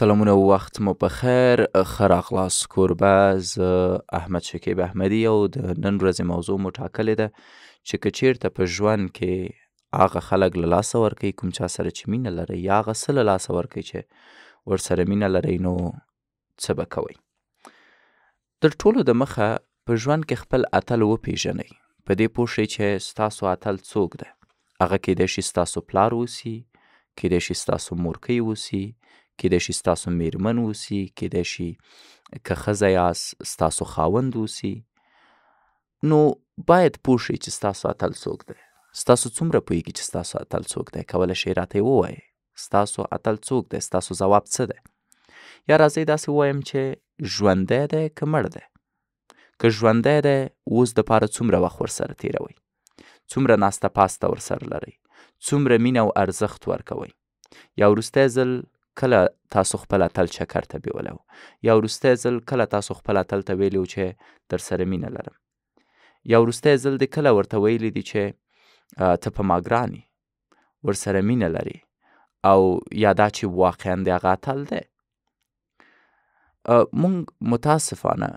سلامونه وخت مو په خیر ښه راغلاس کوربه زه احمد شکیب احمدي او د نن ورځې موضوع مو ټاکلې ده چې که چیرته په ژوند کې هغه خلک له لاسه ورکوي کوم چا سره چې مینه لرئ یا هغه څه له لاسه ورکوي چې ورسره مینه لرئ نو څه به کوئ تر ټولو د مخه په ژوند کې خپل اتل وپیژنئ په دې پوه شئ چې ستاسو اتل څوک ده هغه کیدای شي ستاسو پلار اوسي کیدای شي ستاسو مورکۍ اوسي کېدای شي ستاسو میرمن اوسي کېدای شي که ښځه یاست ستاسو خاوند اوسي نو باید پوه شئ چې ستاسو اتل څوک دی ستاسو څومره پوهیږي چې ستاسو اتل څوک دی کولی شئ راته یې ووایئ ستاسو اتل څوک دی ستاسو ځواب څه دی یا راځئ داسې ووایم چې ژوندی دی که مړ دی که ژوندی دی اوس دپاره څومره وخت ورسره تیروئ څومره ناسته پاسته ورسره لرئ څومره مینه او ارزښت ورکوئ یا وروستی ځل کله تاسو خپل اتل چکر ته بیولو یا وروستی ځل کله تاسو خپل اتل ته ویلي چې در سره مینه لرم یا وروستی ځل دې کله ورته ویلی دي چې ته په ما ګران ورسره مینه لري او یا دا چې واقعا د هغه اتل دی مونږ متاسفانه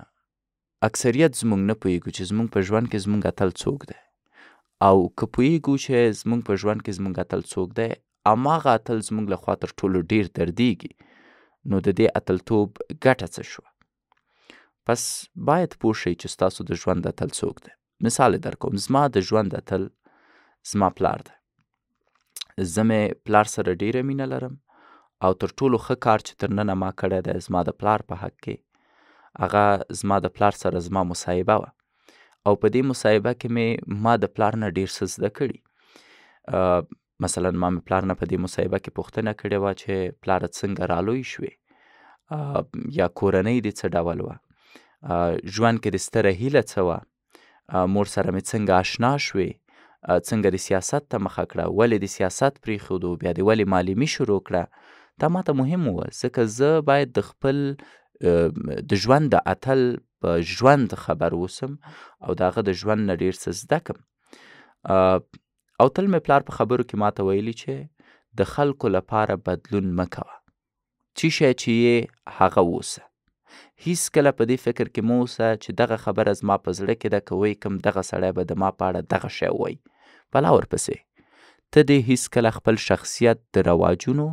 اکثریت زمونږ نه پوهیږو چې زمونږ په ژوند کې زمونږ اتل څوک دی او که پوهیږو چې زمونږ په ژوند کې زمونږ اتل څوک دی اماغه اتل زموږ له خوا تر ټولو ډیر دردیږي نو د دې اتلتوب ګټه څه شوه پس باید پوه شئ چې ستاسو د ژوند اتل څوک دی مثال در کوم زما د ژوند اتل زما پلار دی زه مې پلار سره ډیره مینه لرم او تر ټولو ښه کار چې تر ننه ما کړی دی زما د پلار په حق کې هغه زما د پلار سره زما مصاحبه وه او په دې مصاحبه کې مې ما د پلار نه ډیر څه زده کړي مثلا ما مې پلار نه په دې مصیبه کې پوښتنه کړې وه چې پلاره څنګه رالوی شوې یا کورنۍ دې څه ډول وه ژوند کې د ستره هیله څه وه مور سره مې څنګه آشنا شوې څنګه د سیاست ته مخه کړه ولې د سیاست پرېښودو بیا دې ولې معلمي شروع کړه دا ماته مهم و ځکه زه باید د خپل د ژوند د اتل په ژوند خبر اوسم او د هغه د ژوند نه ډېر څه زده کړم او تل مې پلار په خبرو کې ماته ویلي چې د خلکو لپاره بدلون مه کوه چې شی چې یې هغه اوسه هیڅکله په دې فکر کې مه اوسه چې دغه خبره زما په زړه کې ده که وی کوم دغه سړی به د ما په اړه دغه شی وایي بلا ورپسې ته دې هیڅکله خپل شخصیت د رواجونو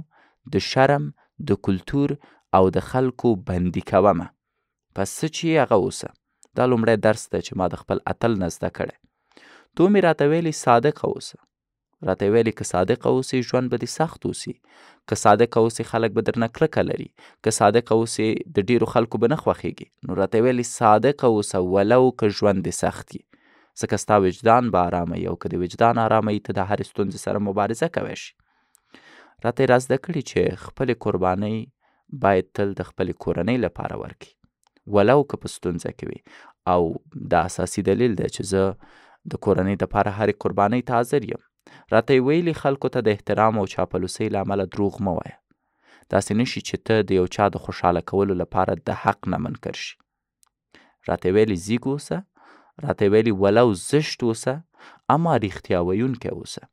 د شرم د کلتور او د خلکو بندي کومه پس څه چې هغه اوسه دا لومړی درس دی چې ما د خپل اتل نه زده کړی تو مې راته ویلې صادق اوسه راته ویلې که صادق اوسې ژوند به دې سخت اوسي که صادق اوسې خلک به درنه کلکه لري که صادق اوسې د ډیرو خلکو به نه خوښیږي نو راته ویلې صادق اوسه ولو که ژوند دې سخت وي ځکه ستا وجدان به ارامه وي او که د وجدان ارامه ته د هرې ستونزې سره مبارزه کوی شي راته یې را زده کړي چې خپلې قربانۍ باید تل د خپلې کورنۍ لپاره ورکړي ولو که په ستونزه کې وي او دا اساسي دلیل دی چې زه د کورنۍ دپاره هرې قربانۍ ته حاضر یم راته یې ویلي خلکو ته د احترام او چاپلوسۍ له امله دروغ مه وایه داسې نشي چې ته د یو چا د خوشحاله کولو لپاره د حق نه منکر شي راته ویلي زیږ اوسه راته ویلي ولو زشت اوسه اما ریښتیا ویونکی اوسه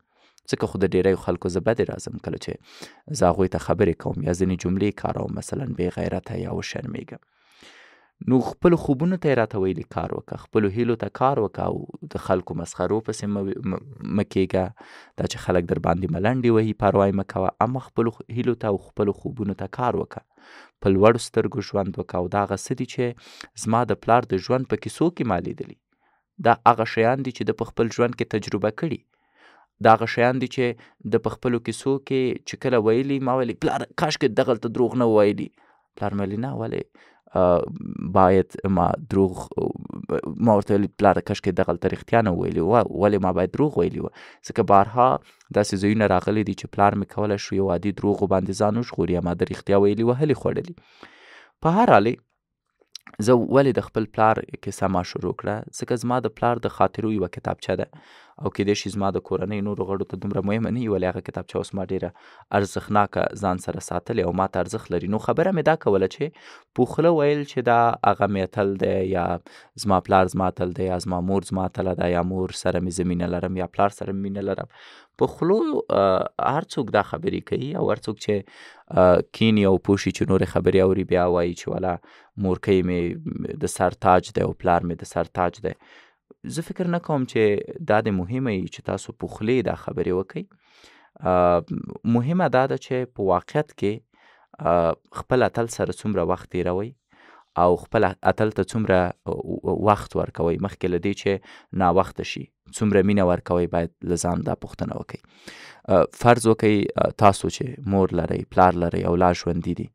ځکه خو د ډیریو خلکو زه بدې راځم کله چې زه هغوی ته خبرې کوم یا ځینې جملې کاروم مثلا بې غیرته یا وشرمېږم نو خپل خوبونو ته راته ویلي کار وکړه خپل هیلو ته کار وکړه او د خلکو مسخرو پسې مکیګه دا چې خلک در باندې ملنډي وهي پروا یې مکوه اما خپل هیلو ته او خپل خوبونو ته کار وکړه په لوړ سترګو ژوند وکړه او دا هغه څه دي چې زما د پلار د ژوند په کیسو کې مالیدلي دا هغه شیان دي چې د په خپل ژوند کې تجربه کړي دا هغه شیان دي چې د په خپلو کیسو کې چې کله ویلي ما ویلي پلار کاشکې دغلته دروغ نه ویلي پلار مې نه ولې باید ما دروغ ما ورته ویل پلاره کاشکې دغلته رښتیا نه ویلي وه ولې ما باید دروغ ویلي وه ځکه بارها داسې ځایونه راغلي دي چې پلار مې کولی شو یو عادي دروغو باندې ځان وژغوري ما د رښتیا ویلي وه هلې خوړلي په هر حالې زه ولې د خپل پلار کیسه ما شروع کړه ځکه زما د پلار د خاطرو یوه کتابچه ده او کېدای شي زما د کورنۍ نورو غړو ته دومره مهمه نه وي ولې هغه کتابچه اوس ما ډېره ارزښتناکه ځان سره ساتلې او ما ته ارزښت لري نو خبره مې دا کوله چې پوخله ویل چې دا هغه مې اتل دی یا زما پلار زما اتل دی یا زما مور زما اتله ده یا مور سره مې زه مینه لرم یا پلار سره مینه لرم په خلو هر څوک دا خبرې کوي او هر څوک چې کینی او پوشي چې نورې خبرې اوري بیا وایي چې والا مورکۍ مې د سر تاج دی او پلار مې د سر تاج دی زه فکر نه کوم چې دا د مهمه وي چې تاسو پخلی دا خبرې وکړئ مهمه دا ده چې په واقعیت کې خپل اتل سره څومره وخت تیروئ او خپل اتل ته څومره وخت ورکوي مخکې له دې چې ناوخته شي څومره مینه ورکوي باید له ځان دا پوښتنه وکړي فرض وکړئ تاسو چې مور لرئ پلار لرئ او لا ژوندي دي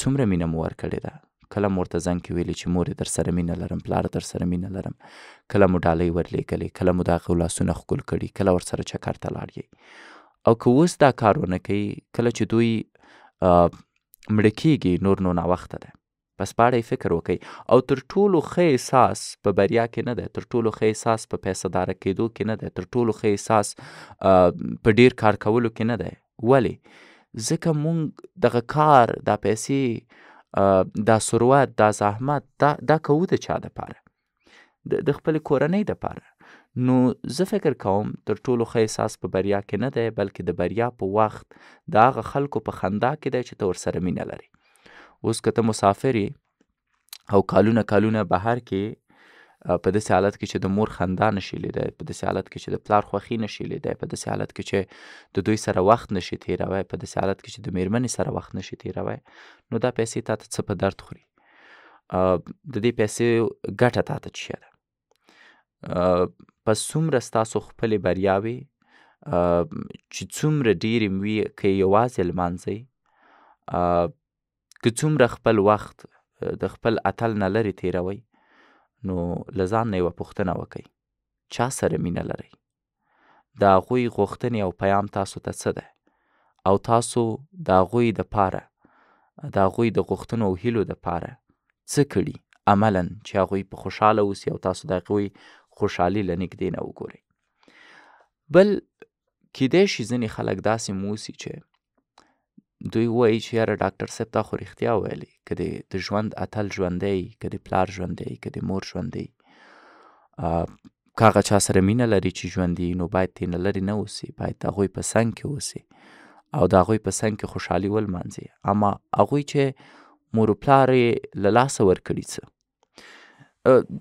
څومره مینه مو ورکړې ده کله مور ته زنګ کې ویلې چې مورې در سره مینه لرم پلار در سره مینه لرم کله مو ډالۍ ورلېږلې کله مو د هغه لاسونه ښکل کړي کله ورسره چکر ته لاړې او که اوس دا کار ونه کوي کله چې دوی مړه کېږي نور نو ناوخته ده پس په اړه فکر وکړئ او تر ټولو ښه احساس په بریا کې نه دی تر ټولو ښه احساس په پیسې دار کېدو کې نه دی تر ټولو ښه احساس په ډیر کار کولو کې نه دی ولی ځکه مونږ دغه کار دا پیسې دا سروات دا زحمت دا دا کوو د چا دپاره د خپل کورنۍ دپاره نو زه فکر کوم تر ټولو ښه احساس په بریا کې نه دی بلکې د بریا په وخت د هغه خلکو په خندا کې دی چې ته ورسره مینه لري اوس که ته مسافر او کالونه کالونه بهر کې په داسې حالت کې چې د مور خندا نشي لیدای په داسې حالت کې چې د پلار خوښي نشي لیدای په داسې حالت کې چې د دوی سره وخت نشي تیروي په داسې حالت کې چې د میرمنې سره وخت نشي تیروي نو دا پیسې تا ته څه په درد خوري د دې پیسې ګټه تا ته چی ده په څومره ستاسو خپلې بریاوې چې څومره ډېرې وي که یوازې لمانځئ که څومره خپل وخت د خپل اتل نه لرې تیروئ نو له ځان نه یوه پوښتنه وکئ چا سره مینه لرئ د هغوی غوښتنې او پیام تاسو ته څه ده او تاسو د هغوی دپاره د هغوی د غوښتنو او هیلو دپاره څه کړي عملا چې هغوی په خوشحاله اوسي او تاسو د هغوی خوشحالي له نږدې نه وګورئ بل کیدای شي ځینې خلک داسې موسي چې دوی وایي چې یاره ډاکټر صاحب دا خو رښتیا ویلي که د ژوند اتل ژوندی که د پلار ژوندی که د مور ژوندی که هغه چا سره مینه لري چې ژوندي نو باید ترېنه لرې نه اوسي باید د هغوی په څنګ کې اوسي او د هغوی په څنګ کې خوشحالي ولمانځي اما هغوی چې مور و پلار یې له لاسه ورکړي څه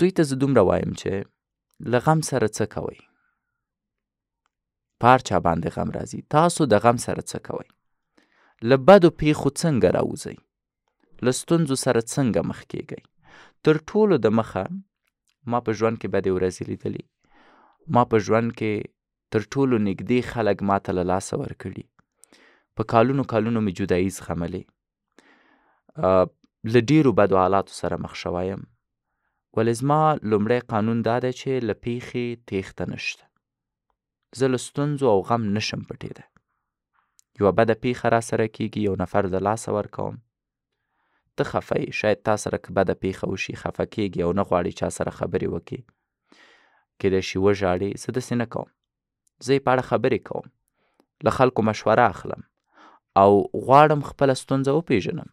دوی ته زه دومره وایم چې له غم سره څه کوئ په هر چا باندې غم راځي تاسو د غم سره څه کوئ له بدو پیښو څنګه راوځئ له ستونزو سره څنګه مخ کیږئ تر ټولو د مخه ما په ژوند کې بدې ورځې لیدلې ما په ژوند کې تر ټولو نږدې خلک ما ته له لاسه ورکړي په کالونو کالونو مې جدایي زغملې له ډیرو بدو حالاتو سره مخ شوی یم ولې زما لومړی قانون دا دی چې له پیښې تیښته نشته زه له ستونزو او غم نشم پټېدی یوه بده پیښه را سره کیږي یو نفر د لاسه ورکوم ته خفه یې شاید تا سره که بده پیښه وشي خفه کیږي او نه غواړي چا سره خبرې وکړي کیدای شي وژاړي زه داسې نه کوم زه یې په اړه خبرې کوم له خلکو مشوره اخلم او غواړم خپله ستونزه وپیژنم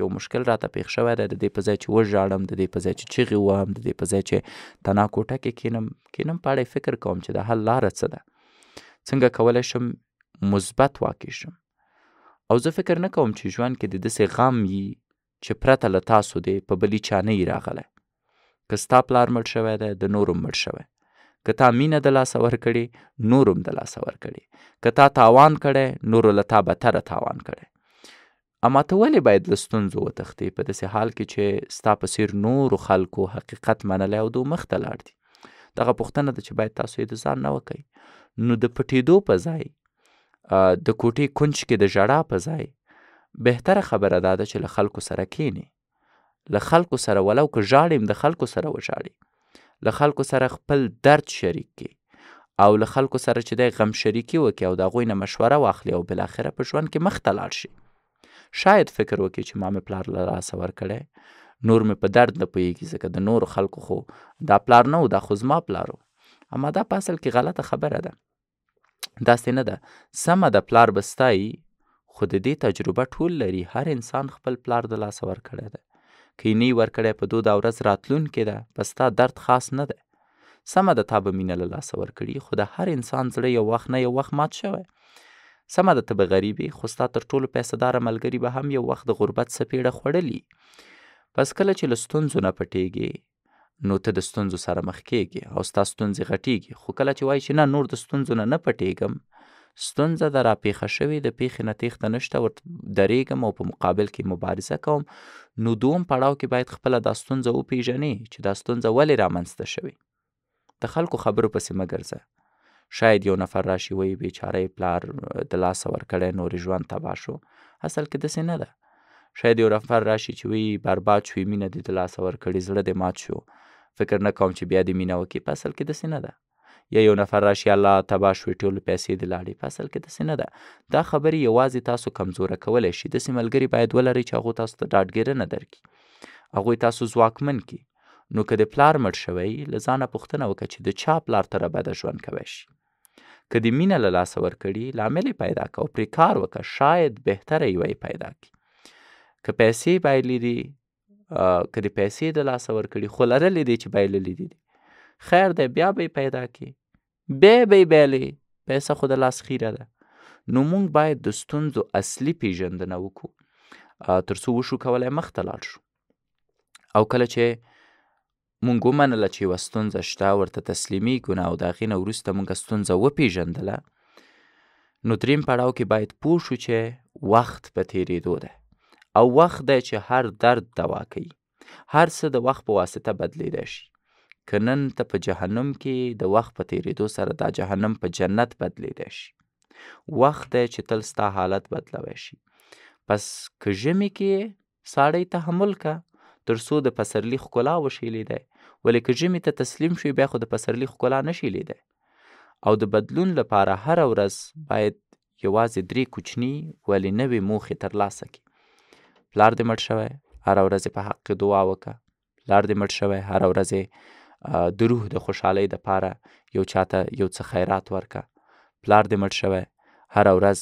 یو مشکل راته پیښ شوی دی د دې په ځای چې وژاړم د دې په ځای چې چیغې ووهم د دې په ځای چې تنا کوټه کې کینم کینم په اړه فکر کوم چې د حل لاره څه ده څنګه کولی شم مثبت واقع شم او زه فکر نه کوم چې ژوند کې د داسې غم یي چې پرته له تاسو دی په بلې چا نه راغلی که ستا پلار مړ شوی دی د نور هم مړ شوی که تا مینه د لاسه ورکړې نور هم د لاسه ورکړې که تا تاوان کړی نورو له تا بدتره تاوان کړی اما ته ولې باید له ستونزو وتښتې په داسې حال کې چې ستا په څیر نورو خلکو حقیقت منلی او دو مخته لاړ دي دغه پوښتنه ده چې باید تاسو یې د ځان نه وکئ نو د پټېدو په ځای د کوټې کونج کې د ژړا په ځای بهتره خبره دا ده چې له خلکو سره کینی له خلکو سره ولو که ژاړیم د خلکو سره وژاړي له خلکو سره خپل درد شریک کی او له خلکو سره چې دی غم شریکي وکړي او د هغوی نه مشوره واخلي او بالاخره په ژوند کې مخته لاړ شي شاید فکر وکړي چې ما مې پلار له لاسه ورکړی نور مې په درد نه پوهېږي ځکه د نورو خلکو خو دا پلار نه و دا خو زما پلار و اما دا په اصل کې غلطه خبره ده داسې نه ده سمه ده پلار به ستایي خو د دې تجربه ټول لري هر انسان خپل پلار د لاسه ورکړی ده که یې نه ورکړی په دو دا ورځ راتلونکې ده په ستا درد خاص نه ده سمه ده تا به مینه له لاسه ورکړي خو د هر انسان زړه یو وخت نه یو وخت مات شوی سمه ده ته به غریبې خو ستا تر ټولو پیسهداره ملګري به هم یو وخت د غربت څپېړه خوړلي پس کله چې له ستونزو نه پټېږې نو ته د ستونزو سره مخ کیږي او ستا ستونزې غټیږي خو کله چې وایي چې نه نور د ستونزو نه نه پټیږم ستونزه د راپېښه شوې د پیښې نه تېښته نشته ورته درېږم او په مقابل کې مبارزه کوم نو دوم پړاو کې باید خپله دا ستونزه وپېژنې چې دا ستونزه ولې رامنځته شوې د خلکو خبرو پسې مه ګرځه شاید یو نفر راشي وایي بېچاره پلار د لاسه ورکړی نورې ژوند تباه شو اصل کې داسې نه ده شاید یو نفر راشي چې وایي برباد شوې مینه دې د لاسه ورکړې زړه دې مات شو فکر نه کوم چې بیا دې مینه وکړي په اصل کې داسې نه ده یا یو نفر راشي الله تبا شوي ټولې پیسې دې لاړې په اصل کې داسې نه ده دا خبرې یوازې تاسو کمزوره کولی شي داسې ملګري باید ولرئ چې هغو تاسو ته ډاډګیرنه درکړي هغوی تاسو ځواکمن کړي نو که د پلار مړ شوی له ځانه پوښتنه وکړه چې د چا پلار ته رابده ژوند کوی شي که د مینه له لاسه ورکړي لامل یې پیدا کړه او پرې کار وکړه شاید بهتره یوه پیدا کړي که پیسې بایلري که د پیسې د لاسه ورکړي خو لرلې دی چې بایللې دي خیر دی بیا به پیدا کې بیا به یې بیلې پیسه خو د لاس خیره ده نو موږ باید د ستونزو اصلي پیژندنه وکړو تر څو وشو کولی مخته لاړ شو او کله چې مونږ ومنله چې یوه ستونزه شته ورته تسلیمیږو نه او د هغې نه وروسته مونږ ستونزه وپیژندله نو دریم پړاو کې باید پوه شو چې وخت په تیریدو ده او وخت دی چې هر درد دوا کوي هر څه د وخت په واسطه بدلیدای شي که نن ته په جهنم کې د وخت په تیریدو سره دا جهنم په جنت بدلیدای شي وخت دی چې تل ستا حالت بدلوی شي پس که ژمي کې ساړی تحمل که تر څو د پسرلي ښکلا وشیلیدی ولې که ژمي ته تسلیم شوي بیا خو د پسرلي ښکلا نه شیلیدی او د بدلون لپاره هره ورځ باید یوازې درې کوچني ولې نوې موخې ترلاسه کړي پلار دې مړ شوی هره ورځ په حق کې دعا وکړه پلار دې مړ شوی هره ورځ د روح د خوشحالۍ دپاره یو چاته یو څه خیرات ورکه پلار دې مړ شوی هره ورځ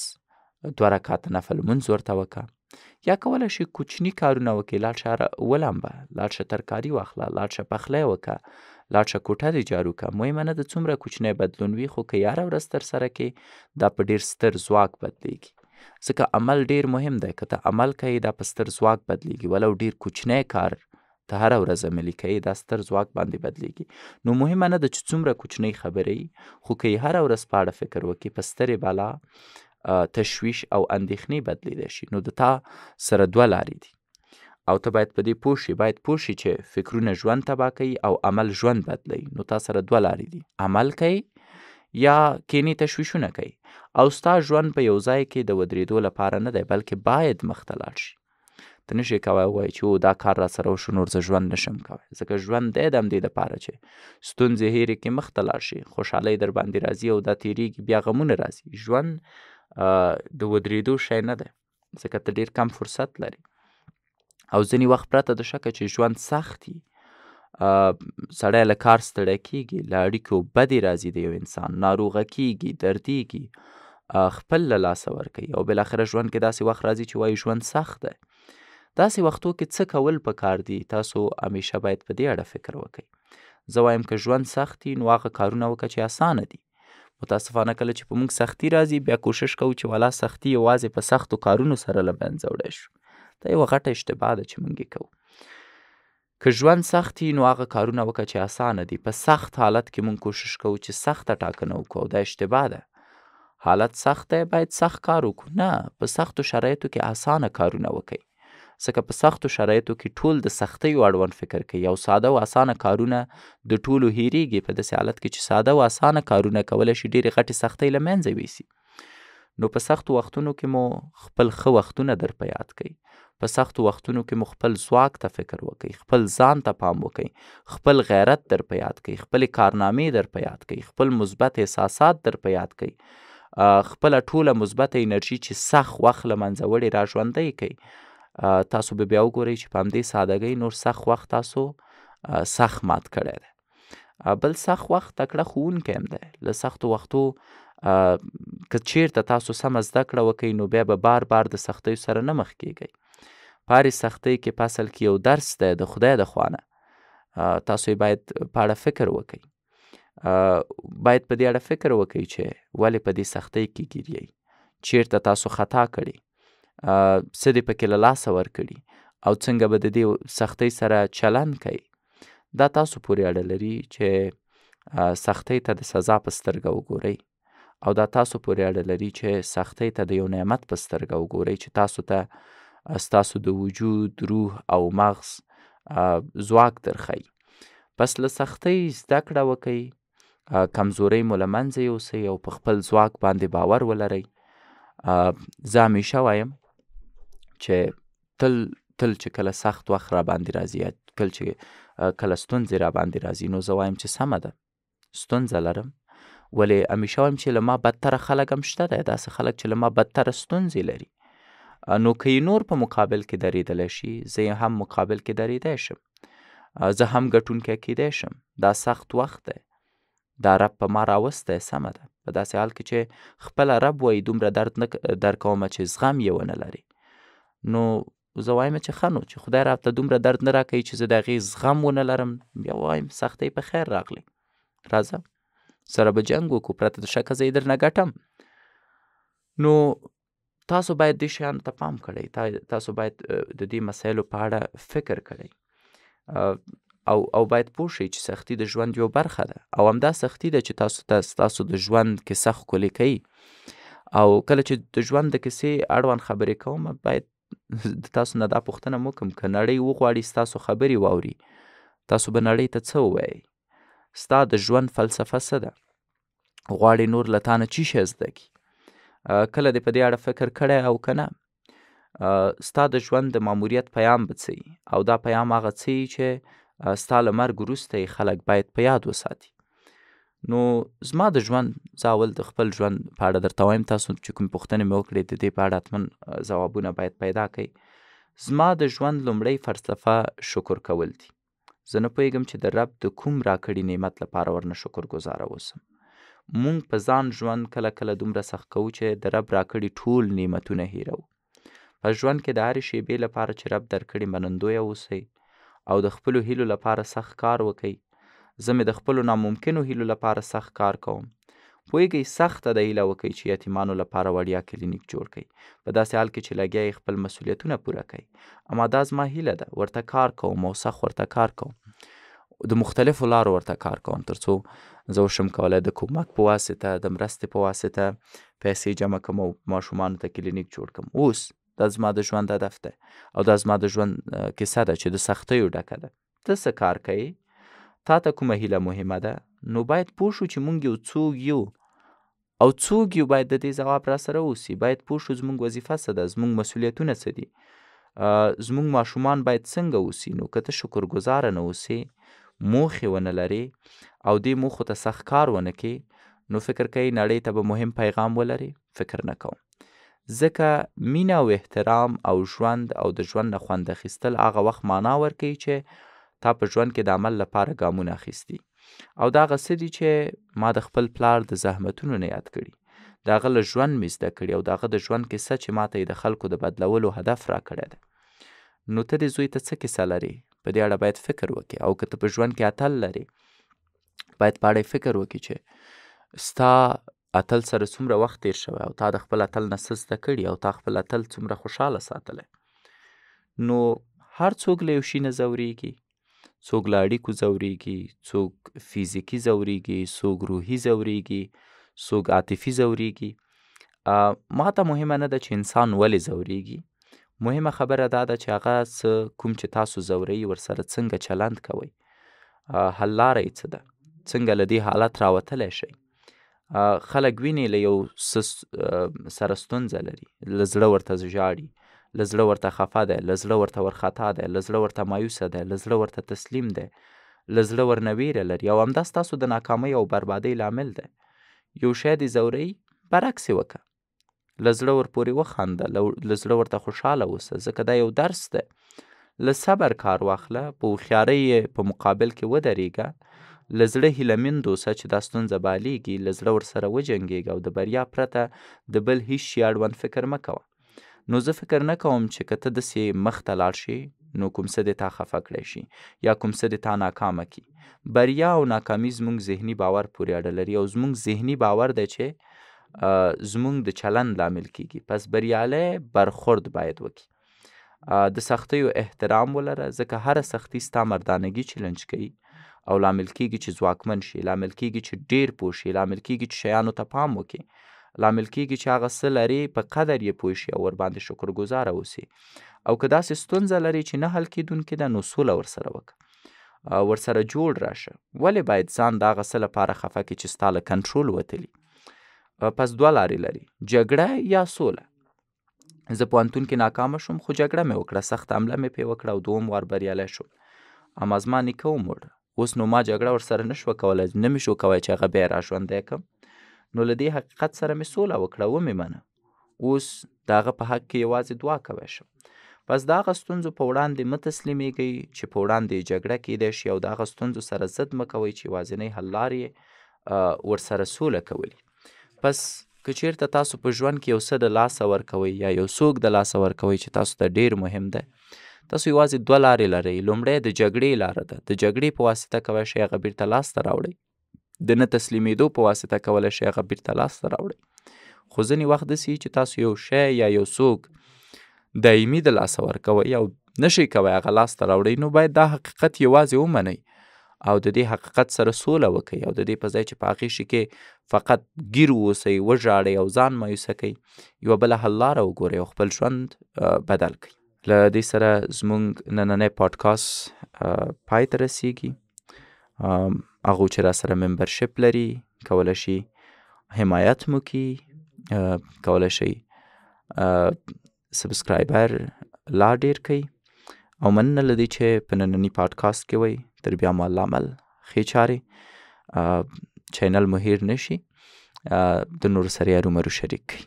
دوه رکعاته نفل لمونځ ورته وکړه یا کولی شي کوچني کارونه وکړي لاړ شه ولمبه لاړ شه ترکاري واخله لاړ شه پخلی وکړه لاړ شه کوټه دې جارو کړه مهمه نه ده څومره کوچنی بدلون وي خو که یاره ورځ ترسره کړې دا په ډېر ستر ځواک بدلیږي ځکه عمل ډیر مهم دی که ته عمل کوې دا په ستر ځواک بدلیږي ولو ډیر کوچنی کار ته هره ورځ عملي کوې دا ستر ځواک باندې بدلیږي نو مهمه نه ده چې څومره کوچنی خبرې خو که یې هره ورځ په اړه فکر وکړي په سترې بالا تشویش او اندېښنې بدلیدای شي نو د تا سره دوه لارې دي او ته باید په دې پوه شي باید پوه شي چې فکرونه ژوند تبا کوي او عمل ژوند بدلی نو تا سره دوه لارې دي عمل کوي یا کینې تشویشونه کوي او ستا ژوند په یو ځای کې د ودرېدو لپاره نه دی بلکې باید مخته لاړ شي ته نشې کوی ووایې چې او دا کار را سره وشو نور زه ژوند نشم کوی ځکه ژوند دی د همدې دپاره چې ستونزې هیرې کې مخته لاړ شي خوشحالۍ درباندې راځي او دا تیریږي بیا غمونه راځي ژوند د ودرېدو شی نه دی ځکه ته ډېر کم فرصت لري او ځینې وخت پرته د شکه چې ژوند سخت وي سړی له کار ستړی کیږي له اړیکو بدې راځي د یو انسان ناروغه کیږي دردیږي خپل له لاسه ورکوي او بالاخره ژوند کې داسې وخت راځي چې وایي ژوند سخت دی داسې وختو کې څه کول پکار دي تاسو همیشه باید په دې اړه فکر وکړئ زه وایم که ژوند سخت وي نو هغه کارونه وکړه چې اسانه دي متاسفانه کله چې په موږ سختی راځي بیا کوشش کوو چې والا سختی یوازې په سختو کارونو سره له منځه وړی شو دا یوه غټه اشتباه ده چې موږ یې کوو که ژوند سختي نو هغه کارونه وکړه چې اسانه دي په سخت حالت کې مونږ کوشش کوو چې سخته ټاکنه وکړو دا اشتباه ده حالت سخت دی باید سخت کار وکړو نه په سختو شرایطو کې اسانه کارونه وکړئ ځکه په سختو شرایطو کې ټول د سختۍ اړوند فکر کوي او ساده او اسانه کارونه د ټولو هیریږي په داسې حالت کې چې ساده او اسانه کارونه کولی شي ډېرې غټې سختۍ له منځه یوسي نو په سختو وختونو کې مو خپل ښه وختونه در په یاد کړئ په سختو وختونو کې مو خپل ځواک ته فکر وکړئ خپل ځان ته پام وکړئ خپل غیرت در په یاد کړئ خپل کارنامې در په یاد کړئ خپل مثبت احساسات در په یاد کړئ خپل ټوله مثبت انرژي چې سخت وخت له منځه وړي را ژوندی کړئ تاسو به بیا وګورئ چې په همدې سادګۍ نور سخت وخت تاسو سخت مات کړی دی بل سخت وخت تکړه ښوونکی هم دی له سختو وختو که چیرته تاسو سم زده کړه وکئ نو بیا به بار بار د سختیو سره نه مخ کیږئ په هرې سختۍ کې په اصل کې یو درس دی د خدای د خوانه تاسو باید په اړه فکر وکئ باید په دې اړه فکر وکئ چې ولې په دې سختۍ کې ګیریئ چیرته تاسو خطا کړی څه دې پکې له لاسه ورکړي او څنګه به د دې سختۍ سره چلند کوي دا تاسو پورې اړه لري چې سختۍ ته د سزا په سترګه وګورئ او دا تاسو پورې اړه لري چې سختۍ ته د یو نعمت په سترګه وګورئ چې تاسو ته ستاسو د وجود روح او مغز ځواک درښي پس له سختۍ زده کړه وکئ کمزورۍ مو له منځه یوسئ او په خپل ځواک باندې باور ولرئ زه همیشه وایم چې تل تل چې کله سخت وخت را باندې راځي کله چې کله ستونزې را باندې راځي نو زه وایم چې سمه ده ستونزه لرم ولی همیشه وایم چې لما بدتر خلک هم شته دی داسې خلک چې لما بدتر ستونزې لري نو که نور په مقابل کې درېدلی شي زه هم مقابل کې درېدی شم زه هم ګټونکی کیدی شم دا سخت وخت دی دا رب په ما راوستی سمه ده په داسې حال کې چې خپله رب وایي دومره درد نه در کومه چې زغم یې ونه لري نو زه وایم چې ښه نو چې خدای رب ته دومره درد نه راکوي چې زه د هغې زغم ونه لرم بیا وایم سختۍ په خیر راغلی راځه سره به جنگ وکړو پرته د شکه زه یې درنه ګټم نو تاسو باید دې شیانو ته پام کړئ تاسو باید د دې مسایلو په اړه فکر کړئ او او باید پوه شئ چې سختی د ژوند یو برخه ده او همدا سختی ده چې تاسو ته ستاسو د ژوند کیسه ښکلې کوي او کله چې د ژوند د کیسې اړوند خبرې کوم باید د تاسو نه دا پوښتنه وکړم که نړۍ وغواړي ستاسو خبرې واوري تاسو به نړۍ ته څه ووایئ ستا د ژوند فلسفه څه ده غواړي نور له تا نه چی شی زده کړي کله دې په دې اړه فکر کړی او که نه ستا د ژوند د ماموریت پیام به څه او دا پیام هغه څه چې ستا له مرګ وروسته خلک باید په یاد وساتي نو زما د ژوند زه اول د خپل ژوند په اړه درته وایم تاسو چې کومې پوښتنې مې وکړې د دې په اړه حتما ځوابونه باید پیدا کړئ زما د ژوند لومړۍ فلسفه شکر کول دي زه نه پوهېږم چې د رب د کوم راکړي نعمت لپاره ورنه شکرګزاره اوسم مونږ په ځان ژوند کله کله دومره سخت کوو چې د رب راکړي ټول نعمتونه هیرو په ژوند کې د هرې شیبې لپاره چې رب درکړي منندویه اوسئ او د خپلو هیلو لپاره سخت کار وکئ زه مې د خپلو ناممکنو هیلو لپاره سخت کار کوم پوهیږئ سخته ده هیله وکئ چې یتیمانو لپاره وړیا کلینیک جوړ کړئ په داسې حال کې چې لګیا خپل مسولیتونه پوره کړئ اما دا زما هیله ده ورته کار کوم او سخت ورته کار کوم د مختلفو لارو ورته کار کوم ترڅو زه وشم کولای د کومک په واسطه د مرستې په واسطه پیسې جمع کوم او ماشومانو ته کلینیک جوړ کوم اوس دا زما د ژوند هدف ده او دا زما د ژوند کیسه ده چې د سختیو ډکه ده ته څه کار کوي تا ته کومه هیله مهمه ده نو باید پوه شو چې مونږ یو څوک یو او څوک یو باید د دې ځواب را سره اوسي باید پوه شو زموږ وظیفه څه ده زموږ مسؤلیتونه څه دي زموږ ماشومان باید څنګه اوسي نو که ته شکرګزاره نه اوسې موخې ونه لرې او دې موخو ته سخت کار ونه کې نو فکر کوي نړۍ ته به مهم پیغام ولري فکر نه کوم ځکه مینه او احترام او ژوند او د ژوند نه خوند اخیستل هغه وخت معنا ورکوي چې تا په ژوند کې د عمل لپاره ګامونه اخیستي او دا هغه څه دي چې ما د خپل پلار د زحمتونو نه یاد کړي د هغه له ژوند مې زده کړي او د هغه د ژوند کیسه چې ماته یې د خلکو د بدلولو هدف راکړی ده نو ته دې زوی ته څه کیسه لرې په دې اړه باید فکر وکړې او که ته په ژوند کې اتل لرې باید په اړه فکر وکړې چې ستا اتل سره څومره وخت تیر شوی او تا د خپل اتل نه څه زده کړي او تا خپل اتل څومره خوشحاله ساتلی نو هر څوک له یو شي نه ځورېږي څوک له اړیکو ځورېږي څوک فزیکي ځورېږي څوک روحي ځورېږي څوک عاطفي ځورېږي ما ته مهمه نه ده چې انسان ولې ځورېږي مهمه خبره دا ده چې هغه څه کوم چې تاسو ځوروي ورسره څنګه چلند کوئ حل لاره څه ده څنګه له دې حالت راوتلی شئ خلک ویني له یو سره ستونزه لري له زړه ورته ژاړي له زړه ورته خفه ده له زړه ورته ورخطا ده له زړه ورته مایوسه ده له زړه ورته تسلیم ده له زړه ورنه ویره لري او همدا ستاسو د ناکامۍ او بربادۍ لامل ده یو شی دې ځوروي برعکس یې وکړه له زړه ورپورې وخانده له زړه ورته خوشحاله اوسه ځکه دا یو درس دی له صبر کار واخله په هوښیارۍ په مقابل کې ودرېږه له زړه هیله مند اوسه چې دا ستونزه بالېږي له زړه ورسره وجنګېږه او د بریا پرته د بل هیڅ شي اړوند فکر مه کوه نو زه فکر نه کوم چې که ته داسې مخته لاړ شي نو کوم څه دې تا خفه کړی شي یا کوم څه دې تا ناکامه کړي بریا او ناکامي زموږ ذهني باور پورې اړه لري او زموږ ذهني باور دی چې زموږ د چلند لامل کیږي پس بریالی برخورد باید وکړي د سختیو احترام ولره ځکه هره سختی ستا مردانګي چلنج کوي او لامل کیږي چې ځواکمن شي لامل کیږي چې ډیر پوه شي لامل کیږي چې شیانو ته پام وکړي لامل کیږي چې هغه څه لري په قدر یې پوه شي او ورباندې شکرګزاره اوسي او که داسې ستونزه لري چې نه حل کیدونکې ده نو سوله ورسره وکړه ورسره جوړ راشه ولې باید ځان د هغه څه لپاره خفه کړي چې ستا له کنټرول وتلي پس دوه لارې لري جګړه یا سوله زه پوهنتون کې ناکامه شوم خو جګړه مې وکړه سخت حمله مې پې وکړه او دوم وار بریالی شوم اما زما نیکه ومړ اوس نو ما جګړه ورسره نه شوه کولی نه مې شو کوی چې هغه بیا را ژوندی کړم نو له دې حقیقت سره مې سوله وکړه ومې منه اوس د هغه په حق کې یوازې دعا کوی شم پس د هغه ستونزو په وړاندې مه تسلیمېږئ چې په وړاندې جګړه کیدای شي او د هغه ستونزو سره ضد مه کوئ چې یوازینۍ حل لارې ورسره سوله کولي پس که چیرته تاسو په ژوند کې یو څه د لاسه ورکوئ یا یو څوک د لاسه ورکوئ چې تاسو ته ډیر مهم دی تاسو یوازې دوه لارې لرئ لومړی د جګړې لاره ده د جګړې په واسطه کولی شئ هغه بیرته لاسته راوړئ د نه تسلیمېدو په واسطه کولی شئ هغه بیرته لاسته راوړئ خو ځینې وخت داسې چې تاسو یو شی یا یو څوک دایمي د لاسه ورکوئ او نشئ کوی هغه لاسته راوړئ نو باید دا حقیقت یوازې ومنئ او د دې حقیقت سره سوله وکړئ او د دې په ځای چې په هغې شي کې فقط ګیر واوسئ وژاړئ او ځان مایوسه کوئ یوه بله حل لاره وګورئ او خپل ژوند بدل کړئ له دې سره زموږ نننی پاډکاست پای ته رسیږي هغو چې را سره ممبرشپ لري کولی شي حمایت مو کړي کولی شي سبسکرایبر لا ډیر کوي او مننه له دې چې په ننني پاډکاست کې وئ تربیه مو العمل ښې چارې چینل مو هیر نه شي د نورو سره یې ارومرو شریک کړئ